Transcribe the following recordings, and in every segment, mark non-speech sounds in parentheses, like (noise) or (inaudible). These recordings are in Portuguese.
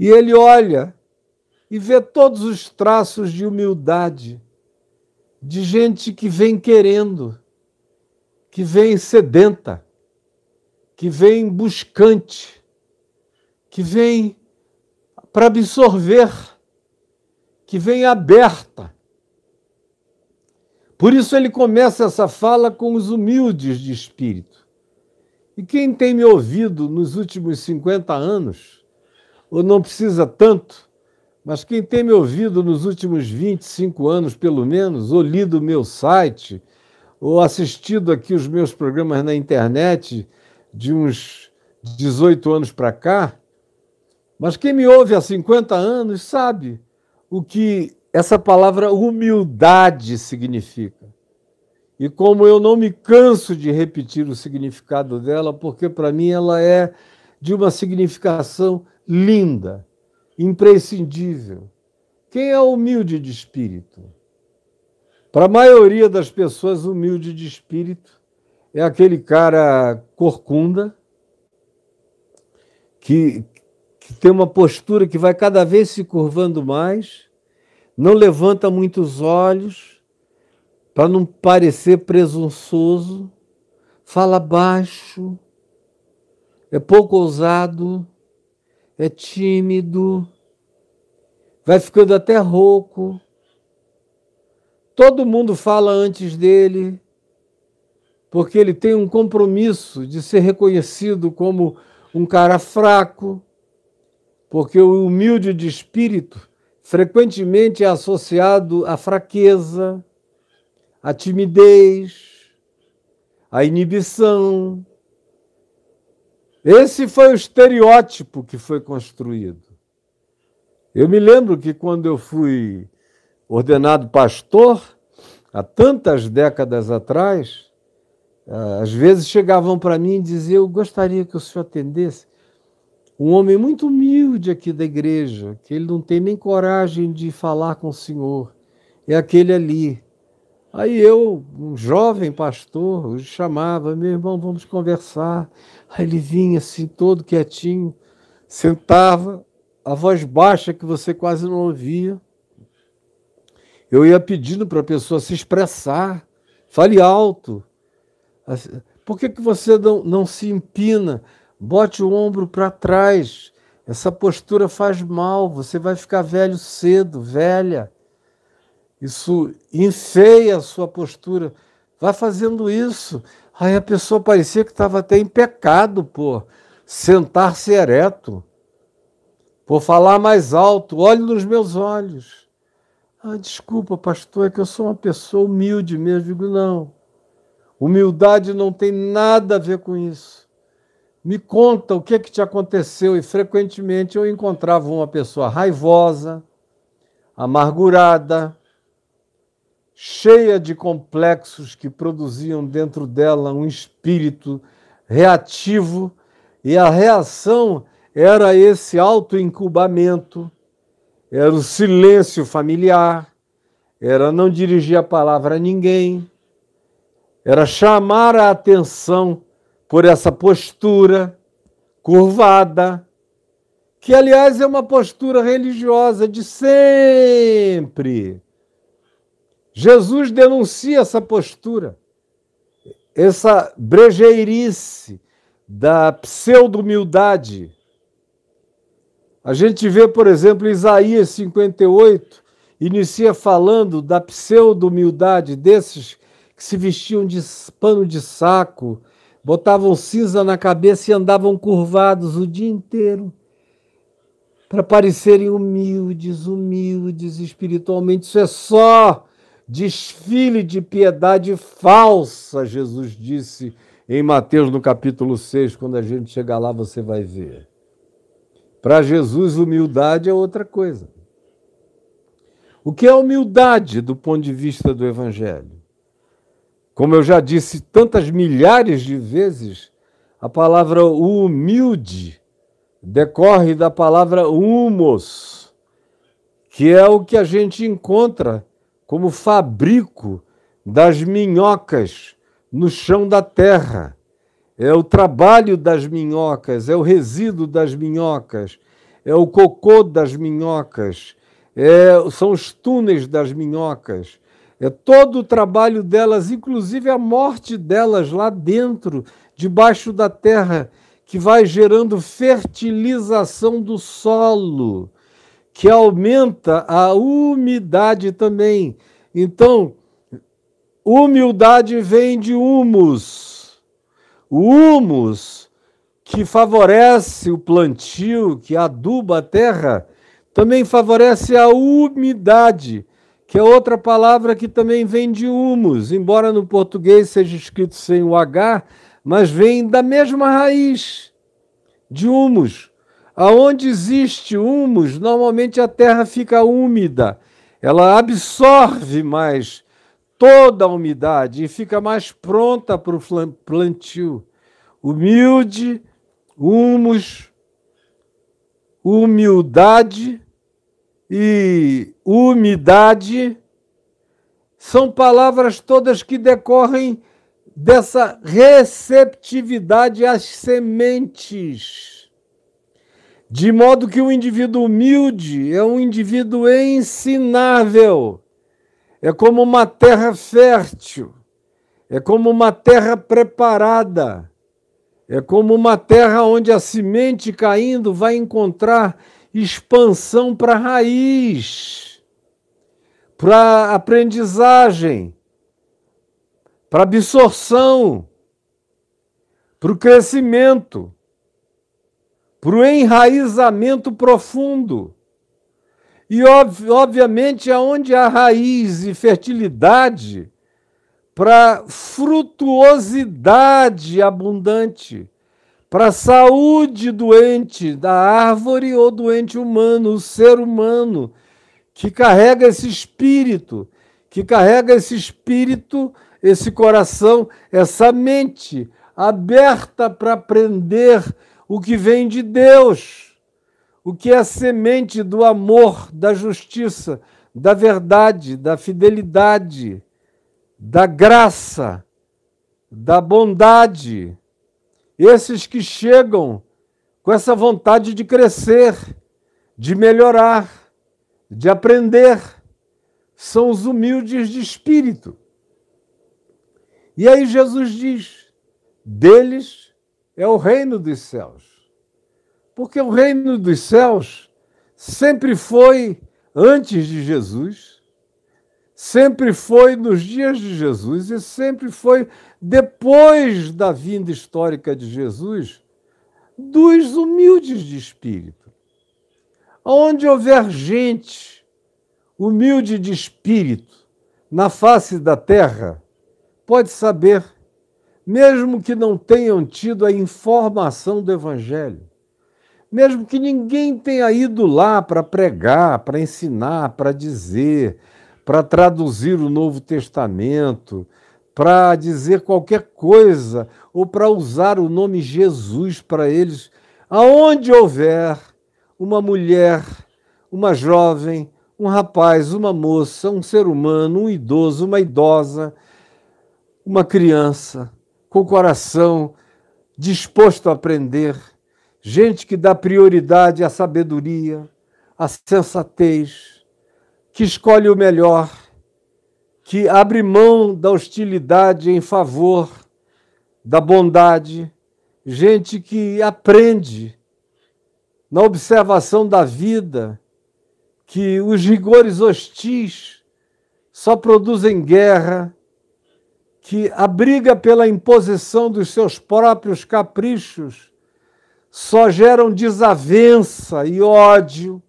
E ele olha e vê todos os traços de humildade, de gente que vem querendo, que vem sedenta, que vem buscante, que vem para absorver, que vem aberta. Por isso ele começa essa fala com os humildes de espírito. E quem tem me ouvido nos últimos 50 anos, ou não precisa tanto, mas quem tem me ouvido nos últimos 25 anos, pelo menos, ou lido o meu site, ou assistido aqui os meus programas na internet de uns 18 anos para cá, mas quem me ouve há 50 anos sabe o que essa palavra humildade significa. E como eu não me canso de repetir o significado dela, porque para mim ela é de uma significação linda, imprescindível. Quem é humilde de espírito? Para a maioria das pessoas, humilde de espírito é aquele cara corcunda que, que tem uma postura que vai cada vez se curvando mais, não levanta muitos olhos para não parecer presunçoso, fala baixo é pouco ousado, é tímido, vai ficando até rouco. Todo mundo fala antes dele, porque ele tem um compromisso de ser reconhecido como um cara fraco, porque o humilde de espírito frequentemente é associado à fraqueza, à timidez, à inibição, esse foi o estereótipo que foi construído. Eu me lembro que quando eu fui ordenado pastor, há tantas décadas atrás, ah, às vezes chegavam para mim e diziam: Eu gostaria que o senhor atendesse um homem muito humilde aqui da igreja, que ele não tem nem coragem de falar com o senhor. É aquele ali. Aí eu, um jovem pastor, chamava, meu irmão, vamos conversar. Aí ele vinha assim, todo quietinho, sentava, a voz baixa que você quase não ouvia. Eu ia pedindo para a pessoa se expressar, fale alto. Por que, que você não, não se empina? Bote o ombro para trás. Essa postura faz mal, você vai ficar velho cedo, velha. Isso enfeia a sua postura. Vá fazendo isso. Aí a pessoa parecia que estava até em pecado por sentar-se ereto, por falar mais alto. Olhe nos meus olhos. Ah, desculpa, pastor, é que eu sou uma pessoa humilde mesmo. Digo, não. Humildade não tem nada a ver com isso. Me conta o que, é que te aconteceu. E frequentemente eu encontrava uma pessoa raivosa, amargurada, cheia de complexos que produziam dentro dela um espírito reativo, e a reação era esse autoincubamento, era o silêncio familiar, era não dirigir a palavra a ninguém, era chamar a atenção por essa postura curvada, que aliás é uma postura religiosa de sempre Jesus denuncia essa postura, essa brejeirice da pseudo-humildade. A gente vê, por exemplo, Isaías 58, inicia falando da pseudo-humildade desses que se vestiam de pano de saco, botavam cinza na cabeça e andavam curvados o dia inteiro para parecerem humildes, humildes espiritualmente. Isso é só desfile de piedade falsa, Jesus disse em Mateus no capítulo 6, quando a gente chegar lá você vai ver. Para Jesus, humildade é outra coisa. O que é humildade do ponto de vista do Evangelho? Como eu já disse tantas milhares de vezes, a palavra humilde decorre da palavra humus, que é o que a gente encontra como fabrico das minhocas no chão da terra. É o trabalho das minhocas, é o resíduo das minhocas, é o cocô das minhocas, é, são os túneis das minhocas, é todo o trabalho delas, inclusive a morte delas lá dentro, debaixo da terra, que vai gerando fertilização do solo que aumenta a umidade também. Então, humildade vem de humus. O humus que favorece o plantio, que aduba a terra, também favorece a umidade, que é outra palavra que também vem de humus, embora no português seja escrito sem o H, mas vem da mesma raiz de humus. Aonde existe humus, normalmente a terra fica úmida. Ela absorve mais toda a umidade e fica mais pronta para o plantio. Humilde, humus, humildade e umidade são palavras todas que decorrem dessa receptividade às sementes. De modo que o indivíduo humilde é um indivíduo ensinável, é como uma terra fértil, é como uma terra preparada, é como uma terra onde a semente caindo vai encontrar expansão para a raiz, para aprendizagem, para absorção, para o crescimento para o enraizamento profundo. E, obviamente, aonde há raiz e fertilidade, para frutuosidade abundante, para saúde doente da árvore ou doente humano, o ser humano que carrega esse espírito, que carrega esse espírito, esse coração, essa mente aberta para aprender o que vem de Deus, o que é a semente do amor, da justiça, da verdade, da fidelidade, da graça, da bondade. Esses que chegam com essa vontade de crescer, de melhorar, de aprender, são os humildes de espírito. E aí Jesus diz: deles é o reino dos céus. Porque o reino dos céus sempre foi antes de Jesus, sempre foi nos dias de Jesus e sempre foi depois da vinda histórica de Jesus dos humildes de espírito. Onde houver gente humilde de espírito na face da terra, pode saber mesmo que não tenham tido a informação do Evangelho, mesmo que ninguém tenha ido lá para pregar, para ensinar, para dizer, para traduzir o Novo Testamento, para dizer qualquer coisa, ou para usar o nome Jesus para eles, aonde houver uma mulher, uma jovem, um rapaz, uma moça, um ser humano, um idoso, uma idosa, uma criança, com o coração disposto a aprender, gente que dá prioridade à sabedoria, à sensatez, que escolhe o melhor, que abre mão da hostilidade em favor da bondade, gente que aprende na observação da vida que os rigores hostis só produzem guerra, que a briga pela imposição dos seus próprios caprichos só geram desavença e ódio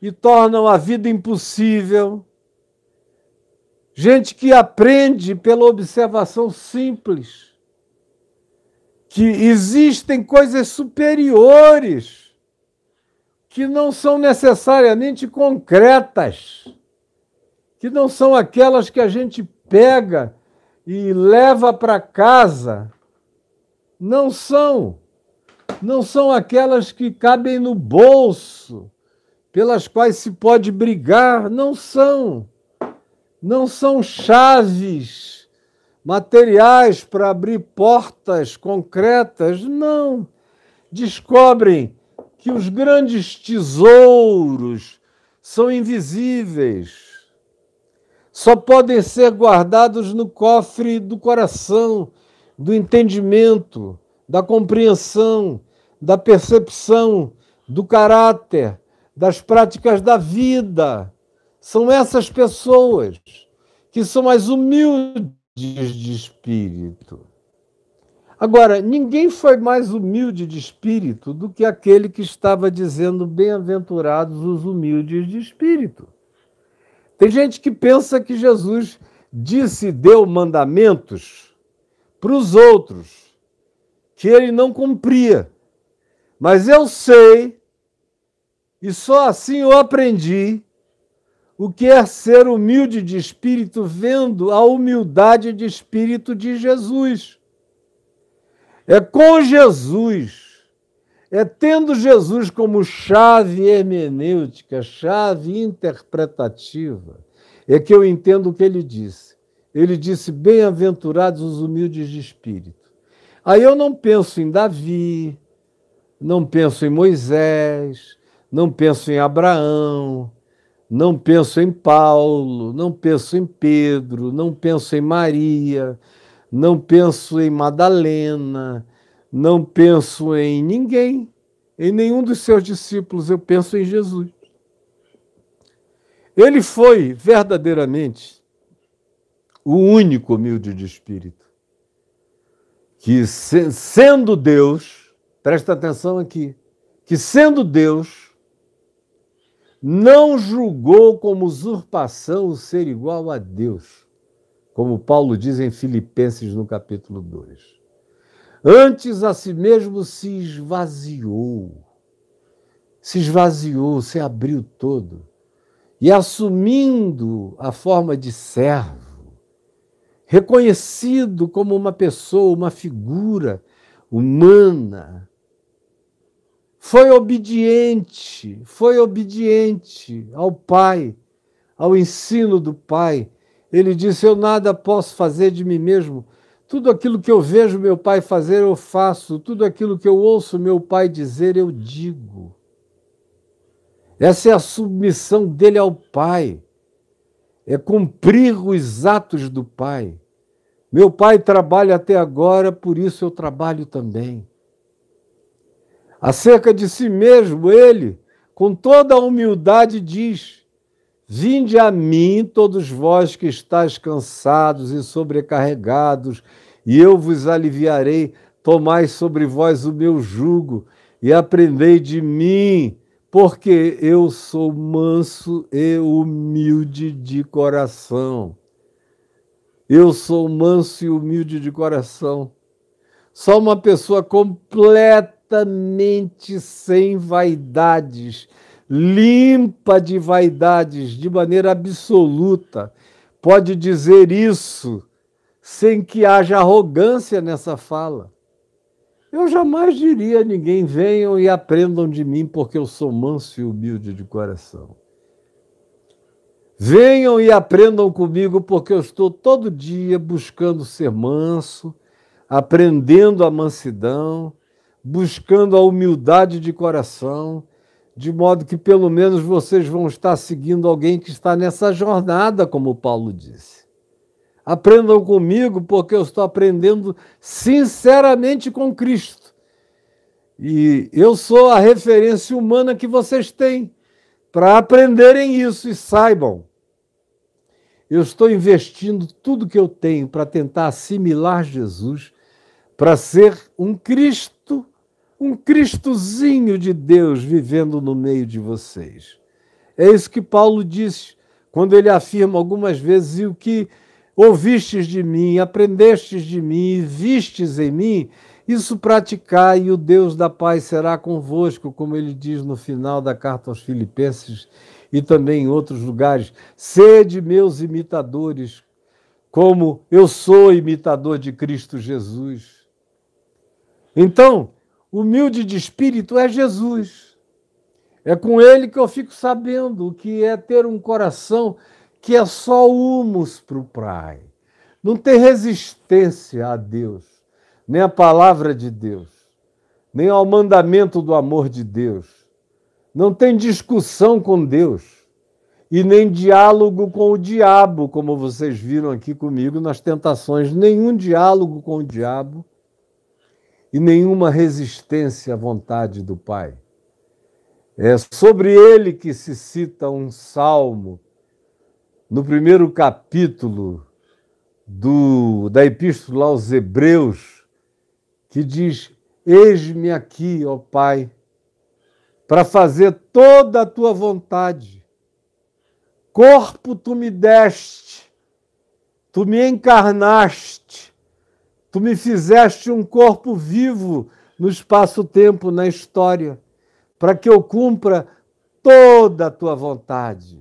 e tornam a vida impossível. Gente que aprende pela observação simples que existem coisas superiores que não são necessariamente concretas, que não são aquelas que a gente pega e leva para casa não são não são aquelas que cabem no bolso, pelas quais se pode brigar, não são. Não são chaves materiais para abrir portas concretas, não. Descobrem que os grandes tesouros são invisíveis só podem ser guardados no cofre do coração, do entendimento, da compreensão, da percepção, do caráter, das práticas da vida. São essas pessoas que são mais humildes de espírito. Agora, ninguém foi mais humilde de espírito do que aquele que estava dizendo bem-aventurados os humildes de espírito. Tem gente que pensa que Jesus disse e deu mandamentos para os outros que ele não cumpria. Mas eu sei, e só assim eu aprendi, o que é ser humilde de espírito, vendo a humildade de espírito de Jesus. É com Jesus é tendo Jesus como chave hermenêutica, chave interpretativa, é que eu entendo o que ele disse. Ele disse: Bem-aventurados os humildes de espírito. Aí eu não penso em Davi, não penso em Moisés, não penso em Abraão, não penso em Paulo, não penso em Pedro, não penso em Maria, não penso em Madalena, não penso em ninguém, em nenhum dos seus discípulos, eu penso em Jesus. Ele foi verdadeiramente o único humilde de espírito que, sendo Deus, presta atenção aqui, que sendo Deus, não julgou como usurpação o ser igual a Deus, como Paulo diz em Filipenses no capítulo 2. Antes a si mesmo se esvaziou. Se esvaziou, se abriu todo. E assumindo a forma de servo, reconhecido como uma pessoa, uma figura humana, foi obediente, foi obediente ao Pai, ao ensino do Pai. Ele disse: Eu nada posso fazer de mim mesmo tudo aquilo que eu vejo meu pai fazer, eu faço. Tudo aquilo que eu ouço meu pai dizer, eu digo. Essa é a submissão dele ao pai. É cumprir os atos do pai. Meu pai trabalha até agora, por isso eu trabalho também. Acerca de si mesmo, ele, com toda a humildade, diz: Vinde a mim, todos vós que estáis cansados e sobrecarregados, e eu vos aliviarei. Tomai sobre vós o meu jugo e aprendei de mim, porque eu sou manso e humilde de coração. Eu sou manso e humilde de coração. Só uma pessoa completamente sem vaidades limpa de vaidades de maneira absoluta, pode dizer isso sem que haja arrogância nessa fala. Eu jamais diria a ninguém: venham e aprendam de mim, porque eu sou manso e humilde de coração. Venham e aprendam comigo, porque eu estou todo dia buscando ser manso, aprendendo a mansidão, buscando a humildade de coração de modo que pelo menos vocês vão estar seguindo alguém que está nessa jornada, como Paulo disse. Aprendam comigo, porque eu estou aprendendo sinceramente com Cristo. E eu sou a referência humana que vocês têm para aprenderem isso e saibam. Eu estou investindo tudo que eu tenho para tentar assimilar Jesus, para ser um Cristo um Cristozinho de Deus vivendo no meio de vocês. É isso que Paulo diz quando ele afirma algumas vezes: e o que ouvistes de mim, aprendestes de mim e vistes em mim, isso praticai, e o Deus da paz será convosco, como ele diz no final da carta aos Filipenses e também em outros lugares. Sede meus imitadores, como eu sou imitador de Cristo Jesus. Então, Humilde de espírito é Jesus. É com ele que eu fico sabendo o que é ter um coração que é só humus para o Pai. Não ter resistência a Deus, nem à palavra de Deus, nem ao mandamento do amor de Deus. Não tem discussão com Deus e nem diálogo com o diabo, como vocês viram aqui comigo nas tentações. Nenhum diálogo com o diabo e nenhuma resistência à vontade do Pai. É sobre ele que se cita um salmo no primeiro capítulo do, da Epístola aos Hebreus, que diz: Eis-me aqui, ó Pai, para fazer toda a tua vontade. Corpo tu me deste, tu me encarnaste Tu me fizeste um corpo vivo no espaço-tempo, na história, para que eu cumpra toda a tua vontade.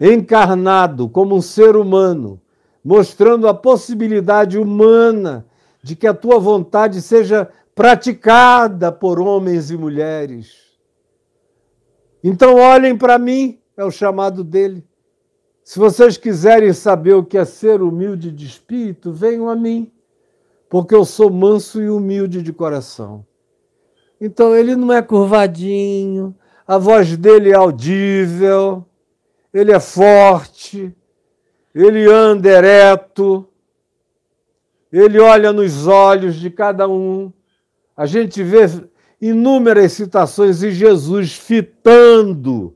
Encarnado como um ser humano, mostrando a possibilidade humana de que a tua vontade seja praticada por homens e mulheres. Então olhem para mim, é o chamado dele. Se vocês quiserem saber o que é ser humilde de espírito, venham a mim porque eu sou manso e humilde de coração. Então ele não é curvadinho, a voz dele é audível, ele é forte, ele anda ereto, ele olha nos olhos de cada um. A gente vê inúmeras citações e Jesus fitando,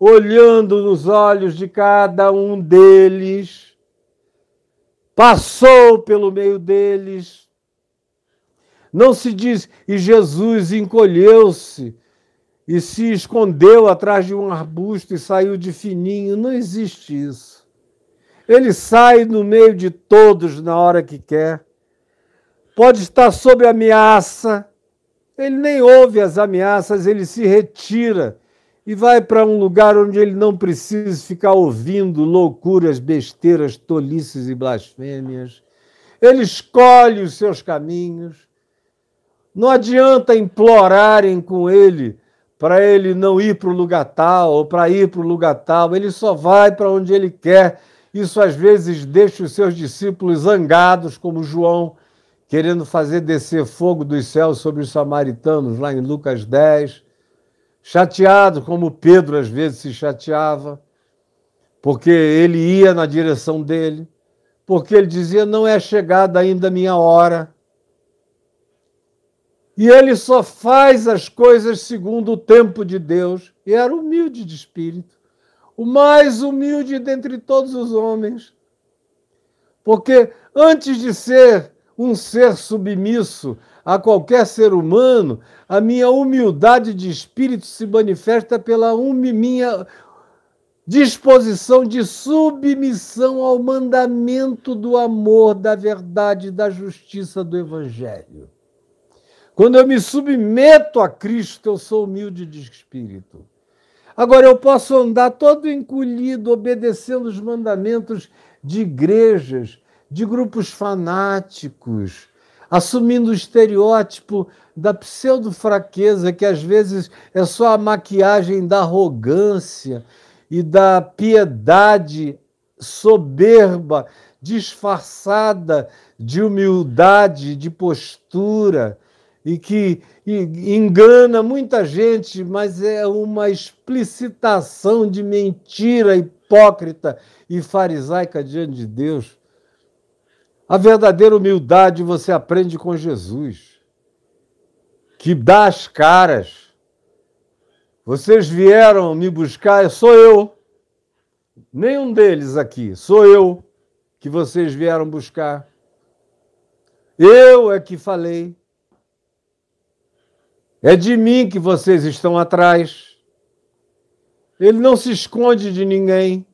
olhando nos olhos de cada um deles passou pelo meio deles. Não se diz, e Jesus encolheu-se e se escondeu atrás de um arbusto e saiu de fininho. Não existe isso. Ele sai no meio de todos na hora que quer. Pode estar sob ameaça. Ele nem ouve as ameaças, ele se retira e vai para um lugar onde ele não precisa ficar ouvindo loucuras, besteiras, tolices e blasfêmias. Ele escolhe os seus caminhos. Não adianta implorarem com ele para ele não ir para o lugar tal ou para ir para o lugar tal. Ele só vai para onde ele quer. Isso às vezes deixa os seus discípulos zangados, como João, querendo fazer descer fogo dos céus sobre os samaritanos, lá em Lucas 10 chateado, como Pedro às vezes se chateava, porque ele ia na direção dele, porque ele dizia: Não é chegada ainda a minha hora. E ele só faz as coisas segundo o tempo de Deus, e era humilde de espírito, o mais humilde dentre todos os homens. Porque antes de ser um ser submisso a qualquer ser humano, a minha humildade de espírito se manifesta pela minha disposição de submissão ao mandamento do amor, da verdade, da justiça do Evangelho. Quando eu me submeto a Cristo, eu sou humilde de espírito. Agora, eu posso andar todo encolhido, obedecendo os mandamentos de igrejas, de grupos fanáticos, assumindo o estereótipo da pseudo-fraqueza, que às vezes é só a maquiagem da arrogância e da piedade soberba, disfarçada de humildade, de postura, e que engana muita gente, mas é uma explicitação de mentira hipócrita e farisaica diante de Deus. A verdadeira humildade você aprende com Jesus, que dá as caras. Vocês vieram me buscar, sou eu. Nenhum deles aqui, sou eu que vocês vieram buscar. Eu é que falei. É de mim que vocês estão atrás. Ele não se esconde de ninguém.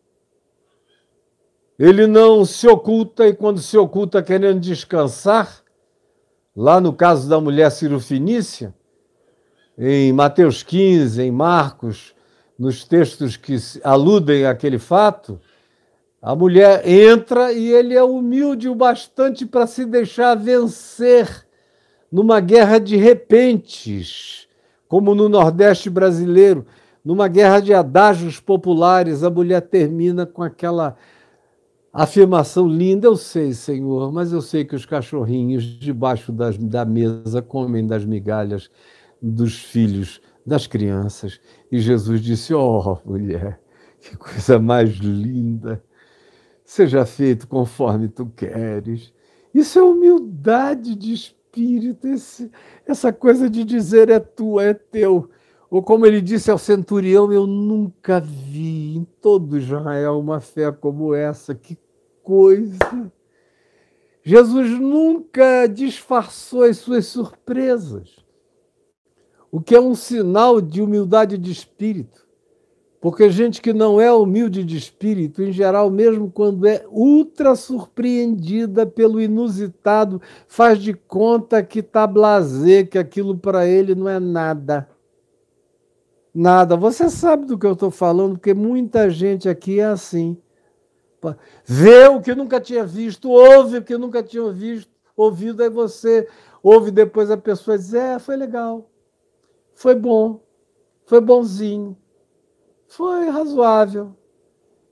Ele não se oculta e quando se oculta querendo descansar, lá no caso da mulher cirofinícia, em Mateus 15, em Marcos, nos textos que aludem àquele fato, a mulher entra e ele é humilde o bastante para se deixar vencer numa guerra de repentes, como no Nordeste brasileiro, numa guerra de adágios populares, a mulher termina com aquela Afirmação linda, eu sei, Senhor, mas eu sei que os cachorrinhos debaixo das, da mesa comem das migalhas dos filhos das crianças. E Jesus disse: Oh, mulher, que coisa mais linda! Seja feito conforme tu queres. Isso é humildade de espírito, esse, essa coisa de dizer é tua, é teu. Ou como ele disse ao centurião, eu nunca vi em todo Israel uma fé como essa. Que coisa. Jesus nunca disfarçou as suas surpresas, o que é um sinal de humildade de espírito. Porque gente que não é humilde de espírito, em geral, mesmo quando é ultra surpreendida pelo inusitado, faz de conta que está blasé, que aquilo para ele não é nada. Nada. Você sabe do que eu estou falando, porque muita gente aqui é assim vê o que nunca tinha visto, ouve o que nunca tinha visto, ouvido, aí você ouve depois a pessoa dizer: é, foi legal, foi bom, foi bonzinho, foi razoável.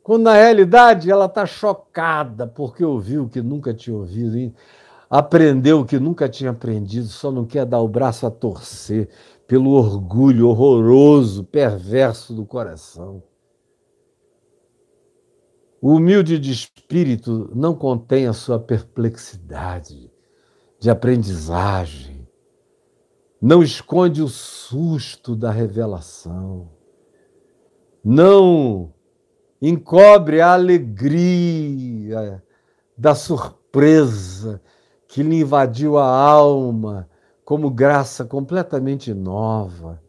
Quando na realidade ela está chocada porque ouviu o que nunca tinha ouvido, hein? aprendeu o que nunca tinha aprendido, só não quer dar o braço a torcer pelo orgulho horroroso, perverso do coração. O humilde de espírito não contém a sua perplexidade de aprendizagem, não esconde o susto da revelação, não encobre a alegria da surpresa que lhe invadiu a alma como graça completamente nova.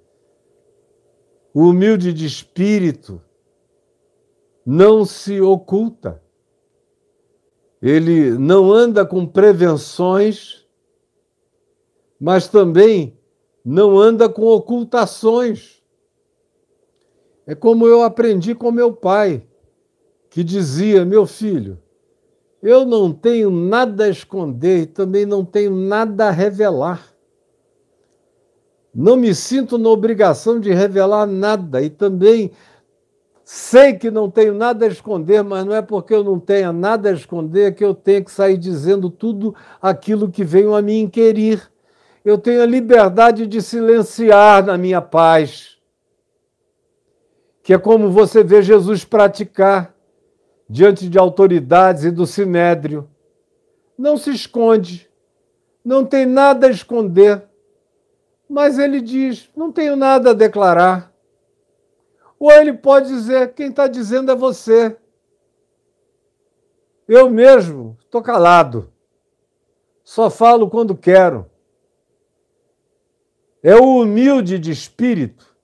O humilde de espírito não se oculta. Ele não anda com prevenções, mas também não anda com ocultações. É como eu aprendi com meu pai, que dizia: Meu filho, eu não tenho nada a esconder e também não tenho nada a revelar. Não me sinto na obrigação de revelar nada e também Sei que não tenho nada a esconder, mas não é porque eu não tenha nada a esconder que eu tenho que sair dizendo tudo aquilo que venho a me inquirir. Eu tenho a liberdade de silenciar na minha paz, que é como você vê Jesus praticar diante de autoridades e do sinédrio. Não se esconde, não tem nada a esconder, mas ele diz: não tenho nada a declarar ou ele pode dizer: quem está dizendo é você. Eu mesmo estou calado. Só falo quando quero. É o humilde de espírito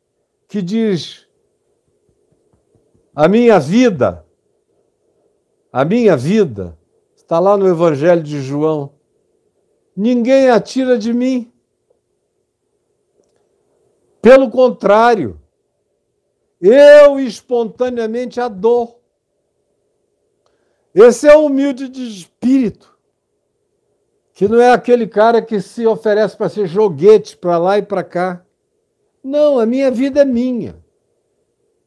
que diz: a minha vida, a minha vida, está lá no Evangelho de João. Ninguém atira de mim. Pelo contrário, eu espontaneamente adoro. Esse é o humilde de espírito, que não é aquele cara que se oferece para ser joguete para lá e para cá. Não, a minha vida é minha.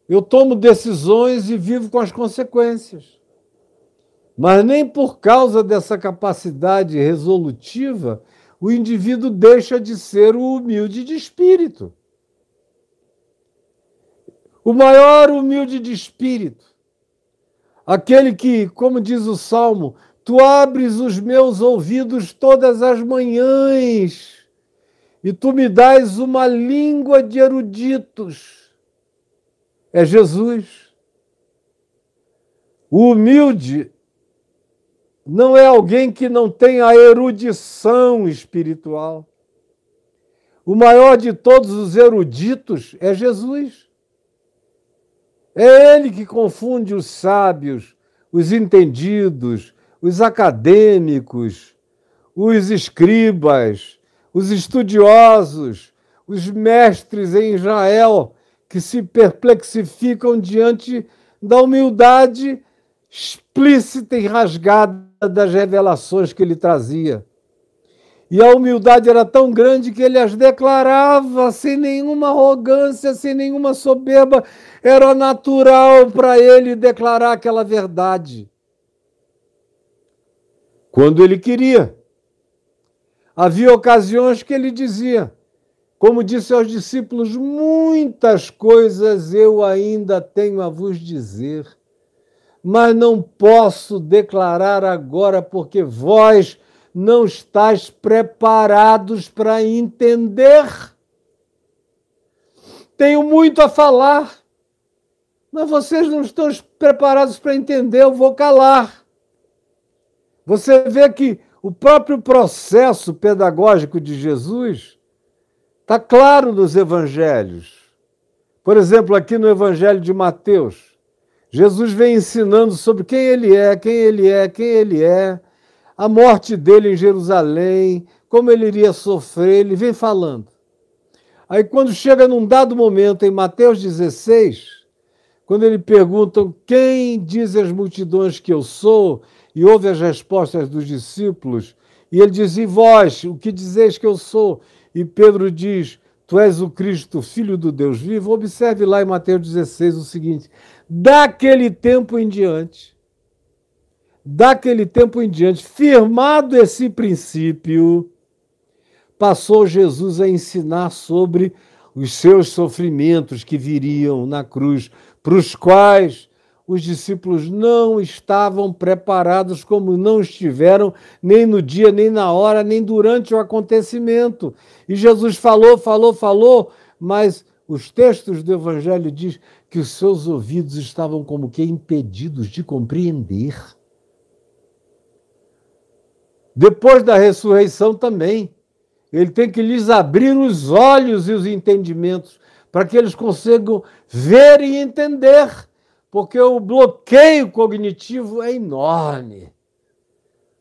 Eu tomo decisões e vivo com as consequências. Mas nem por causa dessa capacidade resolutiva o indivíduo deixa de ser o humilde de espírito o maior humilde de espírito, aquele que, como diz o salmo, tu abres os meus ouvidos todas as manhãs e tu me dás uma língua de eruditos. É Jesus. O humilde não é alguém que não tem a erudição espiritual. O maior de todos os eruditos é Jesus. É ele que confunde os sábios, os entendidos, os acadêmicos, os escribas, os estudiosos, os mestres em Israel, que se perplexificam diante da humildade explícita e rasgada das revelações que ele trazia. E a humildade era tão grande que ele as declarava sem nenhuma arrogância, sem nenhuma soberba. Era natural para ele declarar aquela verdade. Quando ele queria. Havia ocasiões que ele dizia, como disse aos discípulos: Muitas coisas eu ainda tenho a vos dizer, mas não posso declarar agora, porque vós não estáis preparados para entender. Tenho muito a falar, mas vocês não estão preparados para entender, eu vou calar. Você vê que o próprio processo pedagógico de Jesus está claro nos evangelhos. Por exemplo, aqui no evangelho de Mateus, Jesus vem ensinando sobre quem ele é, quem ele é, quem ele é a morte dele em Jerusalém, como ele iria sofrer, ele vem falando. Aí quando chega num dado momento em Mateus 16, quando ele perguntam quem dizem as multidões que eu sou, e ouve as respostas dos discípulos, e ele diz: "E vós, o que dizeis que eu sou?" E Pedro diz: Tu és o Cristo, filho do Deus vivo. Observe lá em Mateus 16 o seguinte: daquele tempo em diante, Daquele tempo em diante, firmado esse princípio, passou Jesus a ensinar sobre os seus sofrimentos que viriam na cruz, para os quais os discípulos não estavam preparados, como não estiveram nem no dia, nem na hora, nem durante o acontecimento. E Jesus falou, falou, falou, mas os textos do Evangelho diz que os seus ouvidos estavam como que impedidos de compreender. Depois da ressurreição também. Ele tem que lhes abrir os olhos e os entendimentos para que eles consigam ver e entender, porque o bloqueio cognitivo é enorme.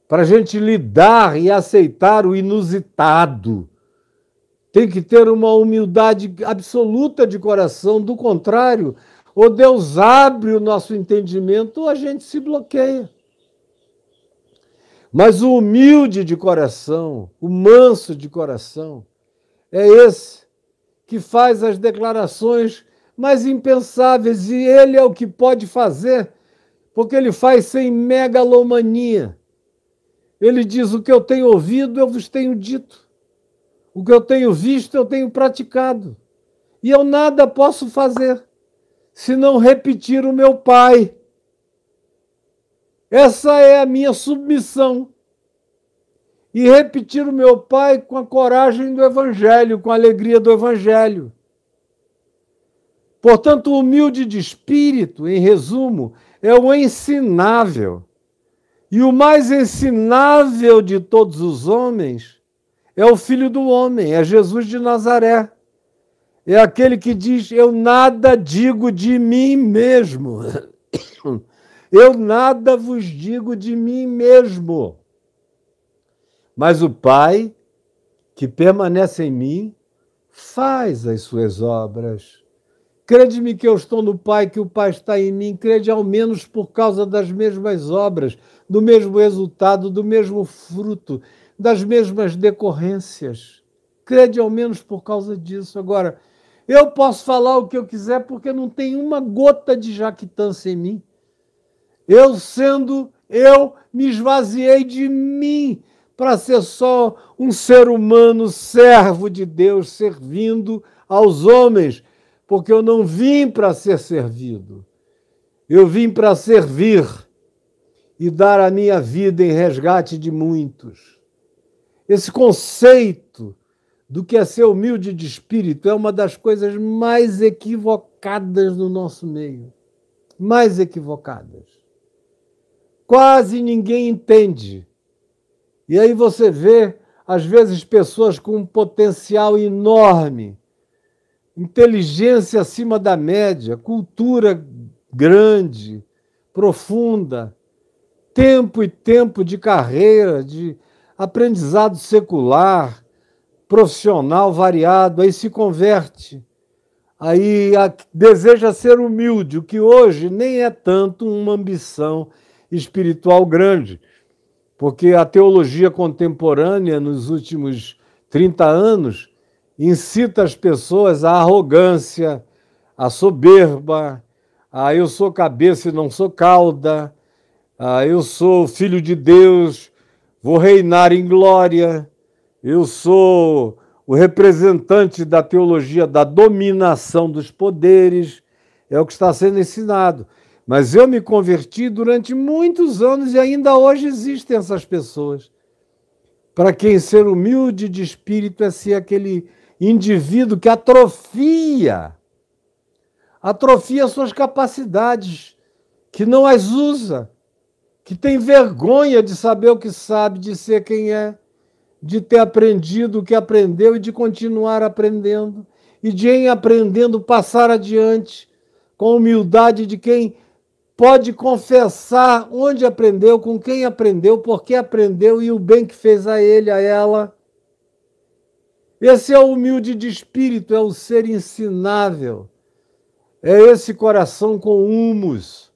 Para a gente lidar e aceitar o inusitado, tem que ter uma humildade absoluta de coração, do contrário, ou Deus abre o nosso entendimento ou a gente se bloqueia. Mas o humilde de coração, o manso de coração, é esse que faz as declarações mais impensáveis e ele é o que pode fazer, porque ele faz sem megalomania. Ele diz: O que eu tenho ouvido, eu vos tenho dito. O que eu tenho visto, eu tenho praticado. E eu nada posso fazer senão repetir o meu Pai essa é a minha submissão. E repetir o meu Pai com a coragem do Evangelho, com a alegria do Evangelho. Portanto, humilde de espírito, em resumo, é o ensinável. E o mais ensinável de todos os homens é o Filho do Homem, é Jesus de Nazaré. É aquele que diz: Eu nada digo de mim mesmo. (coughs) Eu nada vos digo de mim mesmo. Mas o Pai, que permanece em mim, faz as suas obras. Crede-me que eu estou no Pai, que o Pai está em mim, crede ao menos por causa das mesmas obras, do mesmo resultado, do mesmo fruto, das mesmas decorrências. Crede ao menos por causa disso. Agora, eu posso falar o que eu quiser porque não tem uma gota de jactância em mim. Eu sendo eu, me esvaziei de mim para ser só um ser humano servo de Deus, servindo aos homens, porque eu não vim para ser servido. Eu vim para servir e dar a minha vida em resgate de muitos. Esse conceito do que é ser humilde de espírito é uma das coisas mais equivocadas no nosso meio. Mais equivocadas quase ninguém entende. E aí você vê, às vezes, pessoas com um potencial enorme, inteligência acima da média, cultura grande, profunda, tempo e tempo de carreira, de aprendizado secular, profissional variado, aí se converte. Aí deseja ser humilde, o que hoje nem é tanto uma ambição espiritual grande, porque a teologia contemporânea nos últimos 30 anos incita as pessoas à arrogância, à soberba, a eu sou cabeça e não sou cauda, a eu sou filho de Deus, vou reinar em glória, eu sou o representante da teologia da dominação dos poderes, é o que está sendo ensinado. Mas eu me converti durante muitos anos e ainda hoje existem essas pessoas. Para quem ser humilde de espírito é ser aquele indivíduo que atrofia, atrofia suas capacidades, que não as usa, que tem vergonha de saber o que sabe, de ser quem é, de ter aprendido o que aprendeu e de continuar aprendendo, e de em aprendendo passar adiante com a humildade de quem pode confessar onde aprendeu, com quem aprendeu, por que aprendeu e o bem que fez a ele, a ela. Esse é o humilde de espírito, é o ser ensinável. É esse coração com humus,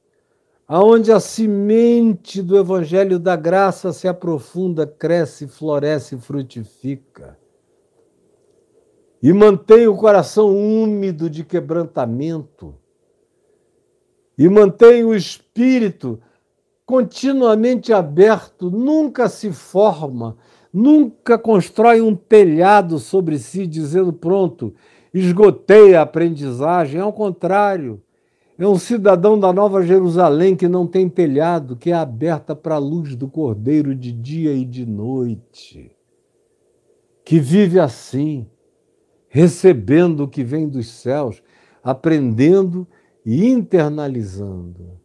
aonde a semente do evangelho da graça se aprofunda, cresce, floresce, frutifica. E mantém o coração úmido de quebrantamento e mantém o espírito continuamente aberto, nunca se forma, nunca constrói um telhado sobre si dizendo pronto, esgotei a aprendizagem, ao contrário. É um cidadão da Nova Jerusalém que não tem telhado, que é aberta para a luz do Cordeiro de dia e de noite, que vive assim, recebendo o que vem dos céus, aprendendo e internalizando